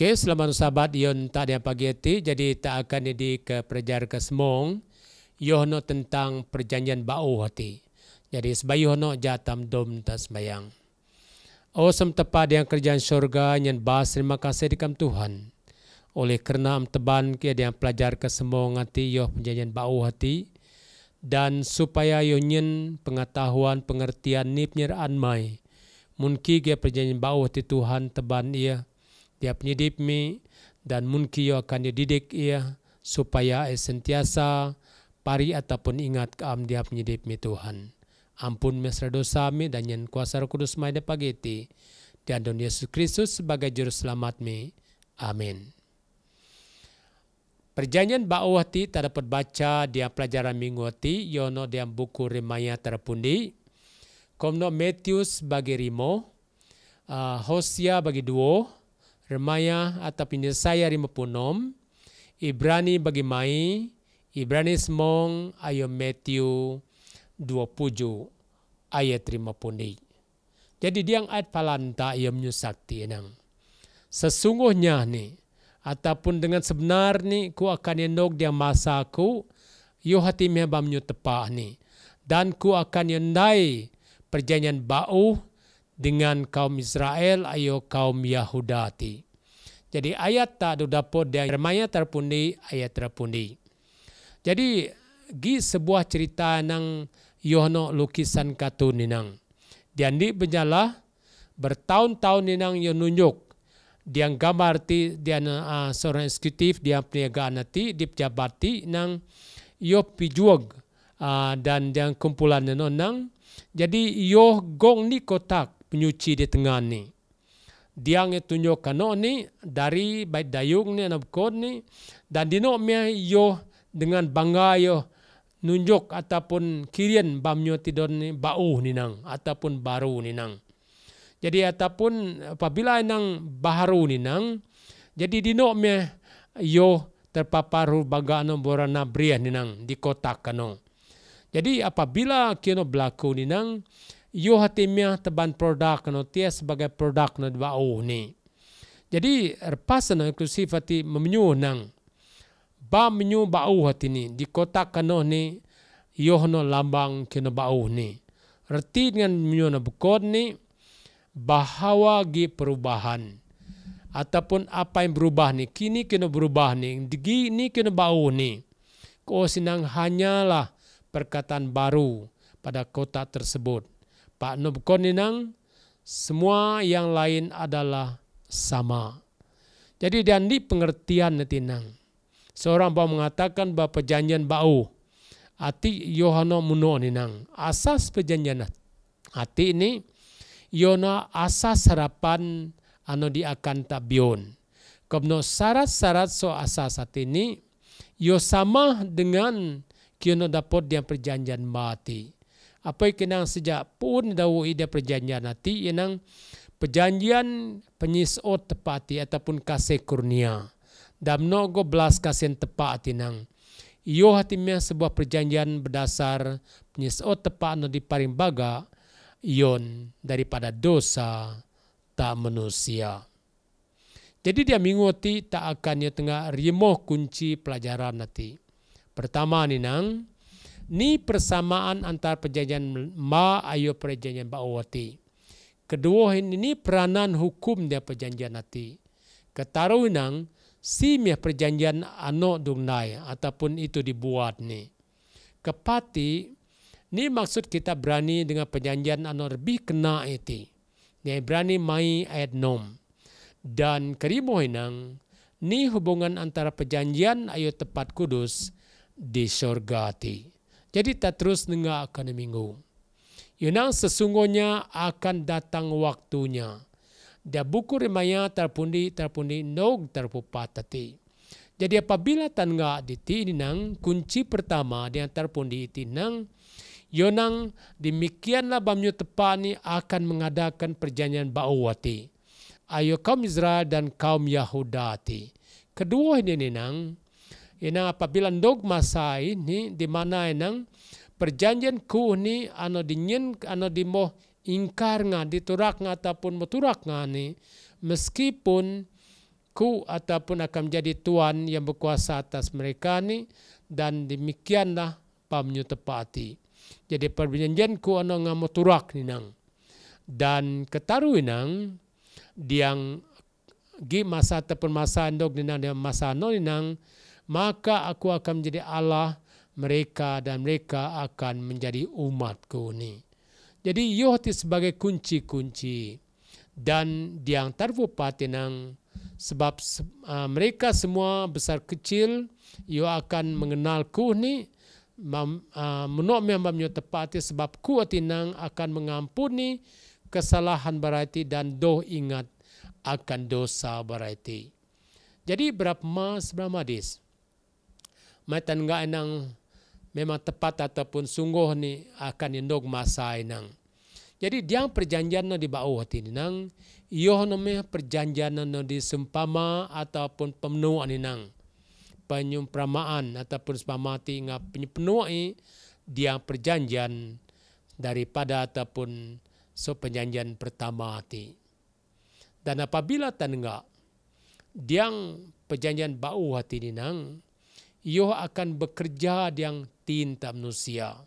Okey, selamat sahabat yon tak ada pagi hati. Jadi tak akan jadi ke pelajar ke semong. Yohno tentang perjanjian bau hati. Jadi sebayu hono jatam dom tas bayang. Oh semtepat yang kerjaan syurga yang bahas terima kasih di kam Tuhan. Oleh kerana am teban kia yang pelajar ke semong hati yoh perjanjian bau hati. Dan supaya yonyen pengetahuan pengertian nipnyer anmai Mungkin kia perjanjian bau hati Tuhan teban ia dia penyidip mi dan mungkin yo akan dididik ia supaya ia sentiasa pari ataupun ingat ke am dia penyidip mi Tuhan. Ampun mesra dosa mi dan yang kuasa roh kudus mai pageti dan don Yesus Kristus sebagai juru selamat mi. Amin. Perjanjian bawah ti tak dapat baca dia pelajaran minggu ti yono dia buku remaya terpundi. Komno Matius bagi Rimo, uh, Hosia bagi Duo, Remaya atau penyelesaian rima punom, Ibrani bagimai, Ibrani semong ayo Matthew 27 ayat 50. Jadi dia yang ayat palanta ia menyusakti enang. Sesungguhnya ni, ataupun dengan sebenar ni, ku akan endok dia masa ku, yo hati mebamnyu tepah ni. Dan ku akan yendai perjanjian bau dengan kaum Israel ayo kaum Yahudati. Jadi ayat tak dapat dan remaya terpundi ayat terpundi. Jadi gi sebuah cerita nang yohno lukisan katu ninang. Dan di penjala bertahun-tahun ninang yang nunjuk. dia gambar ti dia uh, ah, seorang eksekutif dia peniaga nanti di pejabat nang yo pijuag uh, dan yang kumpulan nenon nang. Jadi yo gong ni kotak penyuci di tengah ni. Dia yang tunjukkan no ni dari baik dayung ni anak kod ni dan dia nak mia yo dengan bangga yo nunjuk ataupun kirian bamnyo tidon ni bau ni nang ataupun baru ni nang. Jadi ataupun apabila nang baharu ni nang jadi dia nak mia yo terpapar bangga no borana bria ni nang di kota kano. Jadi apabila kino berlaku ni nang Yo hati miah teban produk no tia sebagai produk no dua oh ni. Jadi repas no inklusif hati memenyu nang ba menyu ba oh hati ni di kota kano ni yo no lambang kena ba oh ni. Reti dengan menyu no bukod ni bahawa gi perubahan ataupun apa yang berubah ni kini kena berubah ni digi ni kena ba oh ni. Ko sinang hanyalah perkataan baru pada kota tersebut. Pak Koninang, semua yang lain adalah sama. Jadi dan di pengertian netinang. Seorang bau mengatakan bahwa perjanjian bau. Ati Yohano muno ninang. Asas perjanjian hati ini Yona asas harapan ano di akan tabion. Kebno syarat-syarat so asas hati ini yo sama dengan kiono dapat dia perjanjian mati. Apa kenang sejak pun dahulu ida perjanjian nanti yang perjanjian penyisot tepati ataupun kasih kurnia. Damno go belas kasih tepat nang Iyo hatinya sebuah perjanjian berdasar penyisot tepat no di parimbaga ion daripada dosa tak manusia. Jadi dia mengerti tak akan ia tengah rimoh kunci pelajaran nanti. Pertama ni nang, ini persamaan antara perjanjian Ma ayo perjanjian Ba'awati. Kedua ini peranan hukum dia perjanjian nanti. Ketaruh nang si meh perjanjian ano dungnai ataupun itu dibuat ni. Kepati ni maksud kita berani dengan perjanjian ano lebih kena itu. Dia berani mai ayat nom. Dan kerimo nang ni hubungan antara perjanjian ayo tepat kudus di surga ti. Jadi tak terus dengar akan minggu. Yunang sesungguhnya akan datang waktunya. Dia buku remaya terpundi terpundi nog terpupatati. Jadi apabila tangga di ini nang kunci pertama di antar pundi iti nang Yonang demikianlah bamyu tepani akan mengadakan perjanjian bauwati. Ayo kaum Israel dan kaum Yahudati. Kedua ini nang Inang apabila dog masai ni di mana inang perjanjian ku ni ano dinyen ano di mo ingkar nga diturak nga ataupun muturak nga ni meskipun ku ataupun akan jadi tuan yang berkuasa atas mereka ni dan demikianlah pamnyu tepati. Jadi perjanjian ku ano nga moturak ni nang. Dan ketaru nang diang gi masa ataupun masa andog ni nang masa no anu ni nang maka aku akan menjadi Allah mereka dan mereka akan menjadi umatku ini. Jadi Yohti sebagai kunci-kunci dan yang terbupat yang sebab mereka semua besar kecil ia akan mengenalku ini menok memang tepati sebab ku yang akan mengampuni kesalahan berarti dan doh ingat akan dosa berarti. Jadi berapa mas berapa hadis? maitan nga nang memang tepat ataupun sungguh ni akan indog masai nang. Jadi dia perjanjian no di bawah ini nang, yoh nama perjanjian no di sempama ataupun pemenuhan ni nang. Penyumpramaan ataupun sepamati nga penuhi dia perjanjian daripada ataupun so perjanjian pertama ti. Dan apabila tan dia perjanjian bau hati ni nang, Yo akan bekerja tin tinta manusia.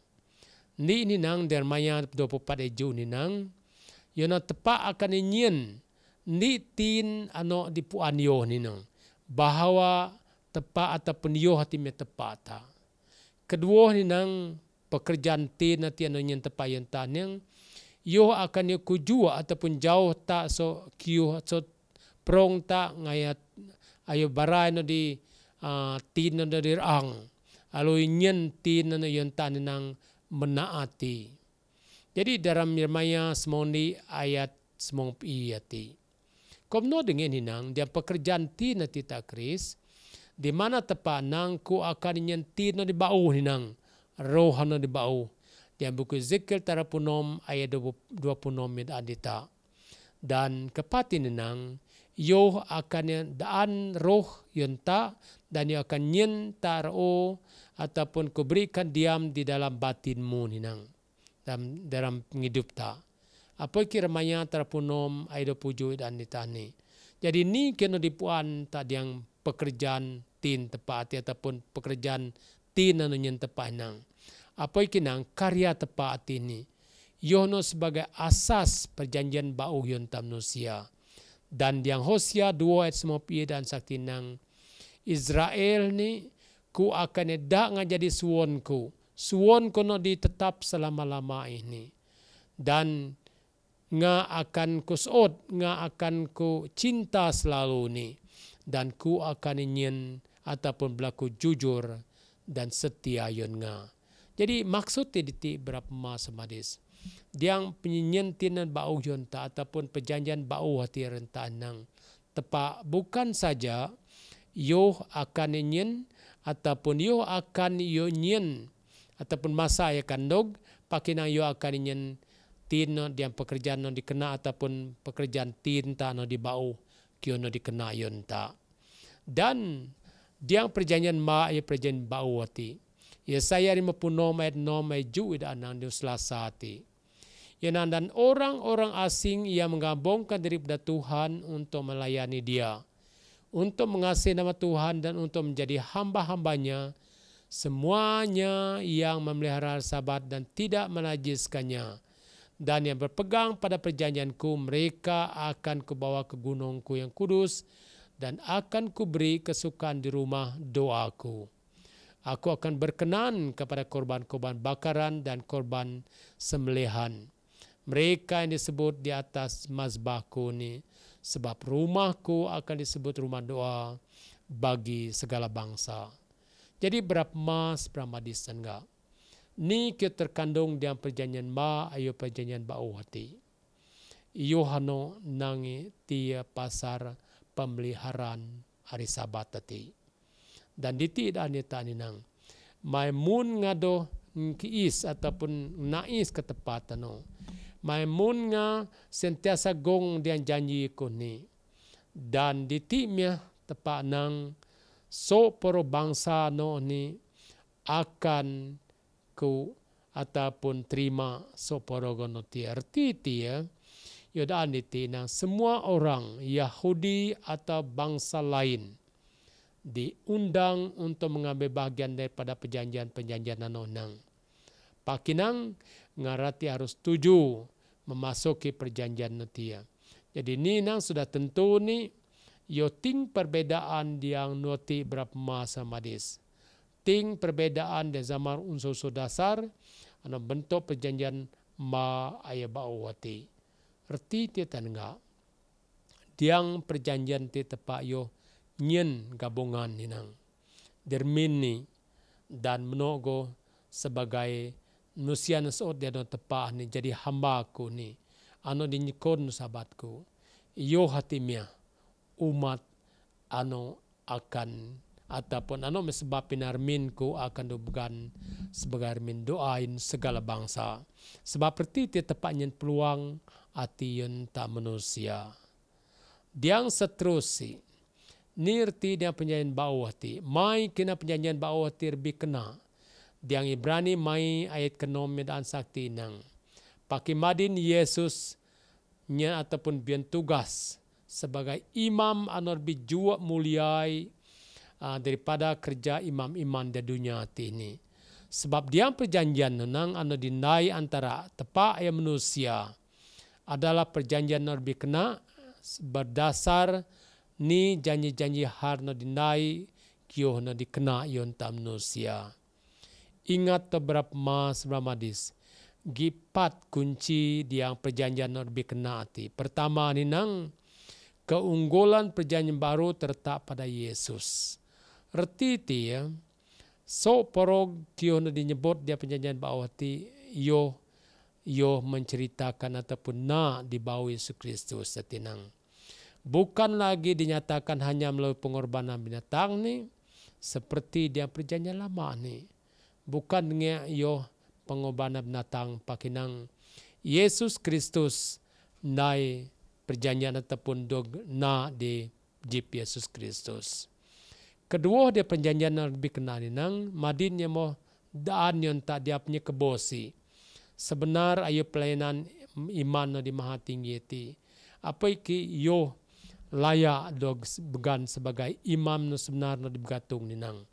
Ni ini nang dermaya 24 ejo ni nang. Yo na tepa akan nyen ni tin ano di puan yo ni nang. Bahawa tepa ataupun Yoh hati me tepata. Kedua ni nang pekerjaan tin nanti ano nyen tepak yang tanang. Yo akan yo kujua ataupun jauh tak so kiu so prong tak ngayat ayo barai no di tin na ang aloi nyen tin na yon taninang menaati. Jadi dalam Yeremia semoni ayat semong piyati. Komno dengan hinang dia pekerjaan tin na tita kris di mana tepa nang ku akan tin na di hinang rohana di bau. Dia buku zikir tarapunom ayat 26 mid adita. Dan kepatin hinang yo akan daan roh yenta dan yo akan nyentar o ataupun kuberikan diam di dalam batinmu nang dalam dalam hidup ta apa kirmanya terpunom aido puju dan ditani jadi ni kena dipuan tak yang pekerjaan tin tepat ataupun pekerjaan tin anu nyen tepat nang apa kinang karya tepat ini Yono sebagai asas perjanjian bau yonta manusia dan yang Hosea 2 ayat 5 dan sakti nang Israel ni ku akan edak ngan jadi suon ku suon ku no ditetap selama-lama ini dan nga akan ku suot nga akan ku cinta selalu ni dan ku akan nyen ataupun berlaku jujur dan setia yon nga jadi maksud ti diti berapa ma semadis diang penyintin dan bau junta ataupun perjanjian bau hati renta nang tepak bukan saja yo akan nyin ataupun yo akan yo nyin ataupun masa yang akan dog pakinang yo akan nyin tin dia pekerjaan no dikena ataupun pekerjaan tin ta non dibau kio no dikena yon dan dia perjanjian ma ia ya perjanjian bau hati ya saya 50 nom ayat nom ayat ju ida anang di selasa hati. dan orang-orang asing yang menggabungkan diri pada Tuhan untuk melayani dia, untuk mengasihi nama Tuhan dan untuk menjadi hamba-hambanya, semuanya yang memelihara sabat dan tidak menajiskannya. Dan yang berpegang pada perjanjianku, mereka akan kubawa ke gunungku yang kudus dan akan kuberi kesukaan di rumah doaku. Aku akan berkenan kepada korban-korban bakaran dan korban sembelihan mereka yang disebut di atas mazbahku ini sebab rumahku akan disebut rumah doa bagi segala bangsa. Jadi berapa mas, berapa madis enggak? Ni ke terkandung dalam perjanjian ma, ayo perjanjian ba hati. Yohano nangi tia pasar pemeliharaan hari sabat tadi. Dan di ti dan ta ni nang. Maimun ngado ngkiis ataupun nais ke tempat tanong. Maimun nga sentiasa gong dian janji ko ni. Dan timnya tepat nang so poro bangsa no ni akan ku ataupun terima so poro gono ya, ti arti ti ya. Yodaan iti nang semua orang Yahudi atau bangsa lain diundang untuk mengambil bagian daripada perjanjian-perjanjian nanonang. Pakinang ngarati harus tuju memasuki perjanjian netia. Jadi ini nang sudah tentu nih ting perbedaan yang noti berapa masa madis. Ting perbedaan di zaman unsur dasar ana bentuk perjanjian ma ayabawati. Erti tieta enggak. Diang perjanjian ti tepak yo nyen gabungan ni nang dermini dan menogo sebagai manusia siana so dia don tepah ni jadi hamba aku ni ano di nyekor nu sabatku yo mia, umat ano akan ataupun ano pinarmin ku akan dubugan sebagai armin doain segala bangsa sebab perti ti tepatnya peluang ati atiun tak manusia diang seterusi nirti dia penyanyian bawah ti mai kena penyanyian bawah ti lebih kena Diang Ibrani mai ayat kenom dan sakti nang. Pakimadin Yesus nya ataupun bian tugas sebagai imam anor bijuak muliai uh, daripada kerja imam-imam di dunia ini. Sebab dia perjanjian nang anor dinai antara tepak ayat manusia adalah perjanjian anor kena berdasar ni janji-janji anor dinai anor dikena yontam tam manusia Ingat mas Ramadis, Gipat kunci diang perjanjian Norbi kenati. Pertama ninang keunggulan perjanjian baru tertak pada Yesus. ti ya. So porog kiono dinyebut dia perjanjian bawah ti yo yo menceritakan ataupun na di bawah Yesus Kristus setinang. Bukan lagi dinyatakan hanya melalui pengorbanan binatang nih, seperti dia perjanjian lama nih Bukan nga iyo pangobanab natang pakinang Yesus Kristus nai perjanjian tepundog na di Jip Yesus Kristus. Kedua dia perjanjian lebih kenal nang madin yang daan yang tak diapnya kebosi. Sebenar ayo pelayanan iman no di maha tinggi ti. Apa iki yo layak dog began sebagai imam no sebenar no di begatung nang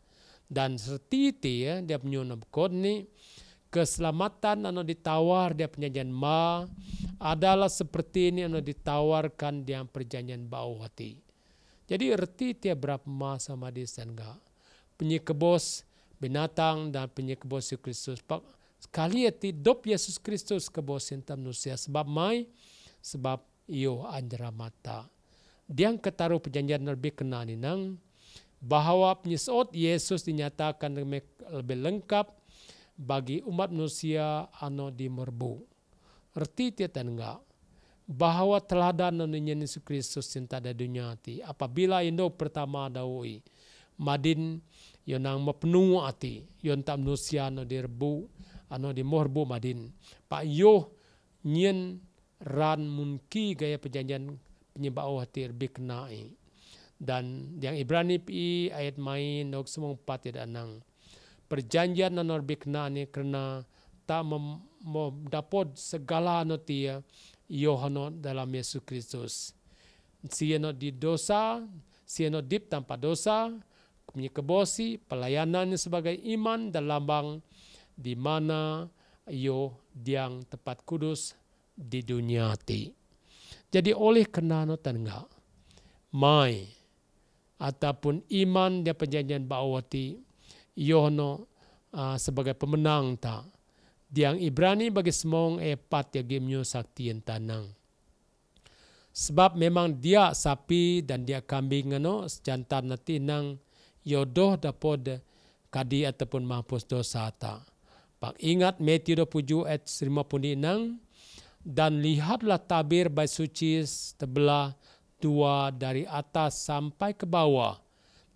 dan setiti ya dia punya kod ni keselamatan anu ditawar dia perjanjian ma adalah seperti ini anu ditawarkan dia perjanjian bawati jadi erti tiap berapa ma sama di punya penyekebos binatang dan penyekebos Kristus pak sekali eti dop Yesus Kristus kebos entah manusia sebab mai sebab yo anjera mata dia yang ketaruh perjanjian lebih kenani nang bahwa penyesuaian Yesus dinyatakan lebih lengkap bagi umat manusia ano di merbu. Erti tiatan enggak bahwa teladan anunya Yesus Kristus cinta dari dunia ini. Apabila indo pertama dawai madin nang mepenuh hati yang tak manusia ano merbu ano di merbu anu madin. Pak yo nyen ran munki gaya perjanjian penyebab hati biknai dan yang Ibrani pi ayat main nok semua empat tidak anang perjanjian nanor bikna ni kerana tak mem, dapat segala notia Yohano dalam Yesus Kristus Sieno di dosa sieno dip tanpa dosa kebosi pelayanannya sebagai iman dan lambang di mana yo diang tempat kudus di dunia ti. Jadi oleh kerana ga mai ataupun iman dia perjanjian Ba'awati Yohno uh, sebagai pemenang ta yang Ibrani bagi semong epat ya gimnyo sakti yang tanang sebab memang dia sapi dan dia kambing no jantan nanti nang yodoh dapod kadi ataupun mampus dosa ta pak ingat Meti 27 ayat 50 nang dan lihatlah tabir baik suci sebelah dua dari atas sampai ke bawah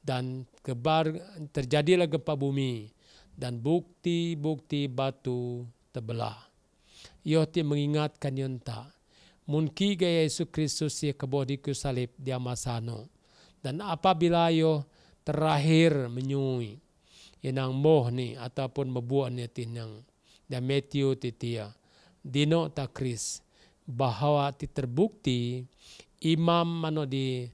dan kebar, terjadilah gempa bumi dan bukti-bukti batu terbelah. Yohti mengingatkan Yonta, mungkin gaya Yesus Kristus ia keboh salib di amasano Dan apabila yo terakhir menyui, yang moh ni ataupun membuat ni tinang. Dan metio titia, dino takris bahwa ti terbukti imam mano di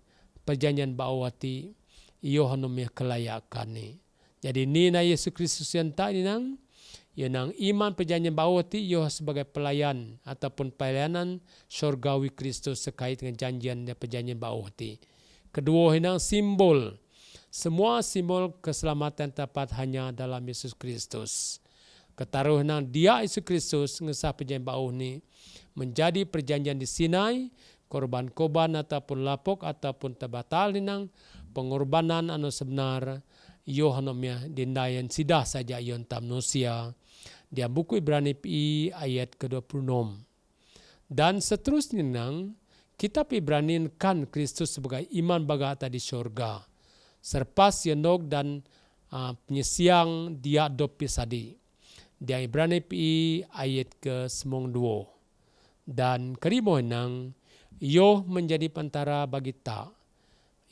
perjanjian bawati Yohanu kelayakan kelayakani. Jadi nina Yesus Kristus yang tak ni nang yang ya iman perjanjian bawati iyo sebagai pelayan ataupun pelayanan surgawi Kristus sekait dengan janjian dia perjanjian bawati. Kedua hinang ya simbol. Semua simbol keselamatan tepat hanya dalam Yesus Kristus. Ketaruh nang dia Yesus Kristus ngesah perjanjian bawah ni menjadi perjanjian di Sinai korban-korban ataupun lapok ataupun tebatal ang pengorbanan anu sebenar iyo hanomya dindayan sidah saja yon tamnosia dia buku Ibrani PI ayat ke-26 dan seterusnya nang kitab Ibrani kan Kristus sebagai iman baga di surga serpas yenok dan uh, penyesiang dia dopi sadi dia Ibrani PI ayat ke-92 dan kerimo nang Yoh menjadi pentara bagi Ta.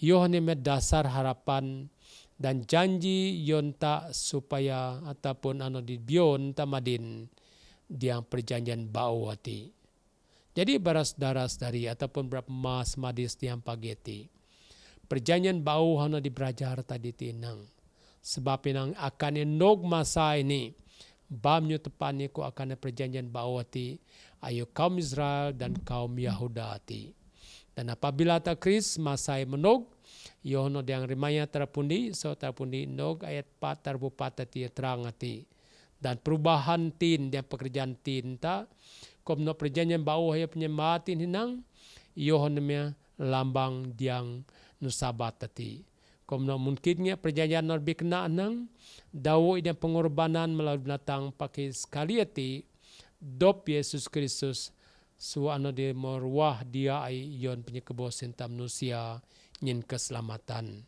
ni dasar harapan dan janji ta supaya ataupun anu di bion tamadin diang perjanjian bawati. Jadi baras daras dari ataupun berapa mas madis diang pageti. Perjanjian bau hana di berajar tadi tinang. Sebab inang akan enog masa ini bamnyo tepani ko akan perjanjian bawati ayo kaum Israel dan kaum Yahudati. Dan apabila ta Kris masai menog, Yohono yang rimanya terpundi, so terpundi nog ayat 4 terbupata ti terangati. Dan perubahan tin dan pekerjaan tinta, komno perjanjian bawah ya penyematin hinang, Yohono lambang yang nusabatati Komno mungkinnya perjanjian kena nang dawo dan pengorbanan melalui binatang pakai sekaliati dop Yesus Kristus suwa ano di morwah dia ai yon penyekebo sinta manusia nyin keselamatan.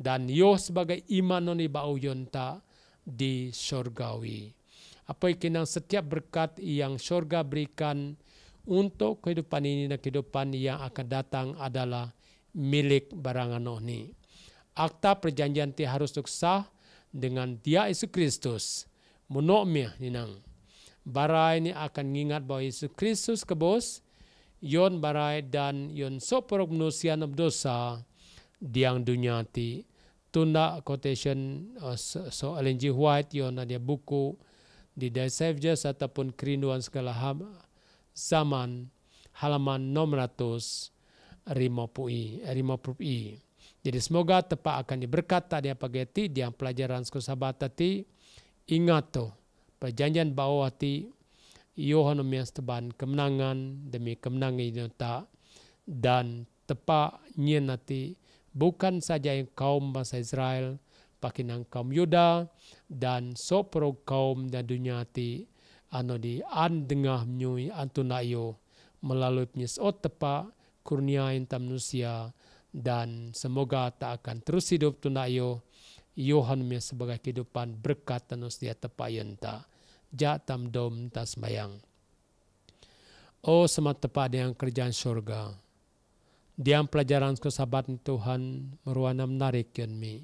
Dan yo sebagai iman noni bau yon ta di sorgawi. Apa ikinang setiap berkat yang sorga berikan untuk kehidupan ini dan kehidupan yang akan datang adalah milik barangan ini akta perjanjian ti harus sah dengan dia Yesus Kristus. nih ninang. Barai ni akan ngingat bahwa Yesus Kristus kebos, yon barai dan yon manusia manusian dosa diang dunia ti. Tunda quotation uh, so, alenji White yon ada buku di The Savages ataupun kerinduan segala ham, zaman halaman 600 Rimopui, Rimopui. Jadi semoga tepat akan diberkat tadi dia pageti dia pelajaran sabat tadi ingat tu perjanjian bahwa ti Yohanes kemenangan demi kemenangan itu tak dan tepat nanti bukan saja yang kaum bangsa Israel pakinang kaum Yuda dan sopro kaum dan dunia ti ano di an dengah nyui antunayo melalui penyesot tepat kurnia intam manusia dan semoga tak akan terus hidup tunayo Yohan mi sebagai kehidupan berkat tanus dia tepayenta jatam dom tasmayang Oh semat tepat yang kerjaan surga diam pelajaran sahabat Tuhan meruana menarik yan mi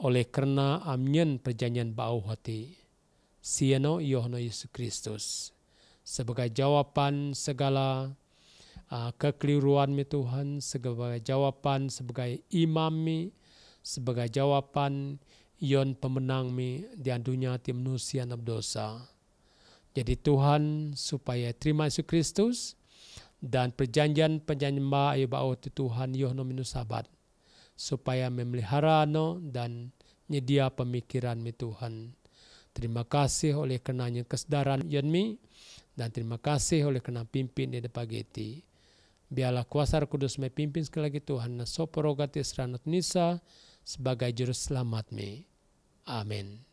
oleh karena amnyen perjanjian bau hati siano Yohanes Yesus Kristus sebagai jawaban segala Ah, kekeliruan mi Tuhan sebagai jawaban sebagai imam mi sebagai jawaban ion pemenang mi di dunia tim manusia nab dosa jadi Tuhan supaya terima Yesus Kristus dan perjanjian perjanjian ma ayo bawa tu Tuhan yoh no sabat supaya memelihara no dan nyedia pemikiran mi Tuhan terima kasih oleh kenanya kesedaran yon mi dan terima kasih oleh kenapa pimpin di depan Biarlah kuasa Roh Kudus memimpin sekali lagi Tuhan na soporogatis ranut nisa sebagai juru me, Amin.